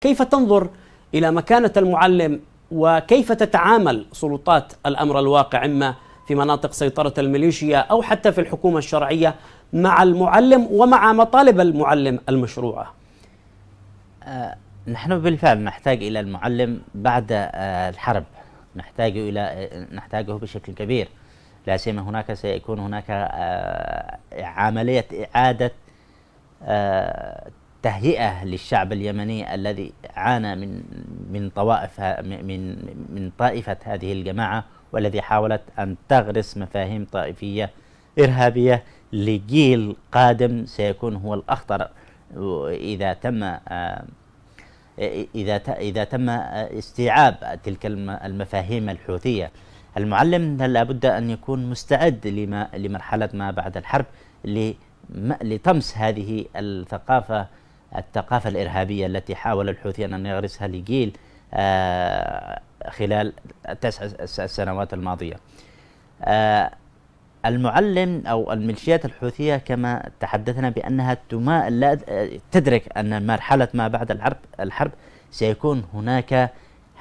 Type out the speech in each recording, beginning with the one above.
كيف تنظر الى مكانه المعلم وكيف تتعامل سلطات الامر الواقع اما في مناطق سيطره الميليشيا او حتى في الحكومه الشرعيه مع المعلم ومع مطالب المعلم المشروعه. آه، نحن بالفعل نحتاج الى المعلم بعد آه، الحرب، نحتاج الى آه، نحتاجه بشكل كبير. لا سيما هناك سيكون هناك عمليه اعاده تهيئه للشعب اليمني الذي عانى من من طوائف من من طائفه هذه الجماعه والذي حاولت ان تغرس مفاهيم طائفيه ارهابيه لجيل قادم سيكون هو الاخطر آه، اذا تم اذا آه، اذا تم استيعاب تلك المفاهيم الحوثيه المعلم لابد ان يكون مستعد لما لمرحله ما بعد الحرب لطمس هذه الثقافه الثقافة الإرهابية التي حاول الحوثي أن يغرسها لجيل آه، خلال التسع السنوات الماضية آه، المعلم أو الميليشيات الحوثية كما تحدثنا بأنها تما لا تدرك أن مرحلة ما بعد الحرب الحرب سيكون هناك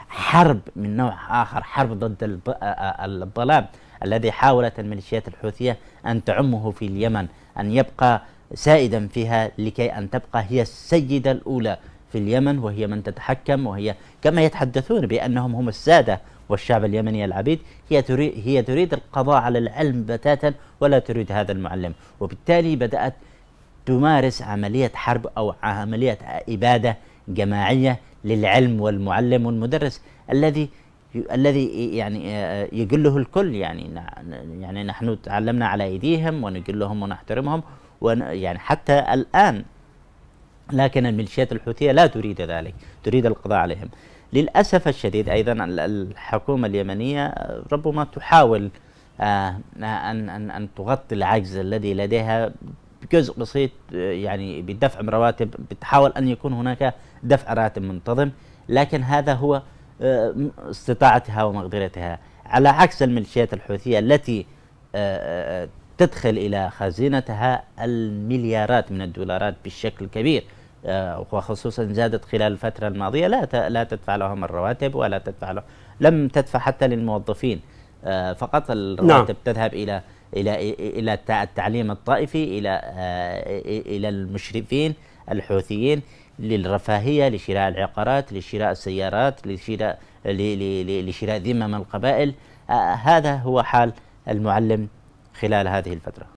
حرب من نوع آخر حرب ضد آه، الظلام الذي حاولت الميليشيات الحوثية أن تعمه في اليمن أن يبقى سائدا فيها لكي أن تبقى هي السيدة الأولى في اليمن وهي من تتحكم وهي كما يتحدثون بأنهم هم السادة والشعب اليمني العبيد هي تريد, هي تريد القضاء على العلم بتاتا ولا تريد هذا المعلم وبالتالي بدأت تمارس عملية حرب أو عملية إبادة جماعية للعلم والمعلم والمدرس الذي الذي يعني آه، يقله الكل يعني يعني نحن تعلمنا على ايديهم ونقلهم ونحترمهم يعني حتى الآن لكن الميليشيات الحوثية لا تريد ذلك تريد القضاء عليهم للأسف الشديد أيضا الحكومة اليمنية ربما تحاول آه، أن أن أن تغطي العجز الذي لديها بجزء بسيط يعني بدفع رواتب بتحاول أن يكون هناك دفع راتب منتظم لكن هذا هو آه، استطاعتها ومقدرتها على عكس الميليشيات الحوثية التي آه، تدخل إلى خزينتها المليارات من الدولارات بشكل كبير آه، وخصوصا زادت خلال الفترة الماضية لا لا تدفع لهم الرواتب ولا تدفع لهم لم تدفع حتى للموظفين آه، فقط الرواتب نعم. تذهب إلى إلى إلى التعليم الطائفي إلى آه، إلى المشرفين الحوثيين للرفاهية لشراء العقارات لشراء السيارات لشراء لشراء ذمم القبائل هذا هو حال المعلم خلال هذه الفترة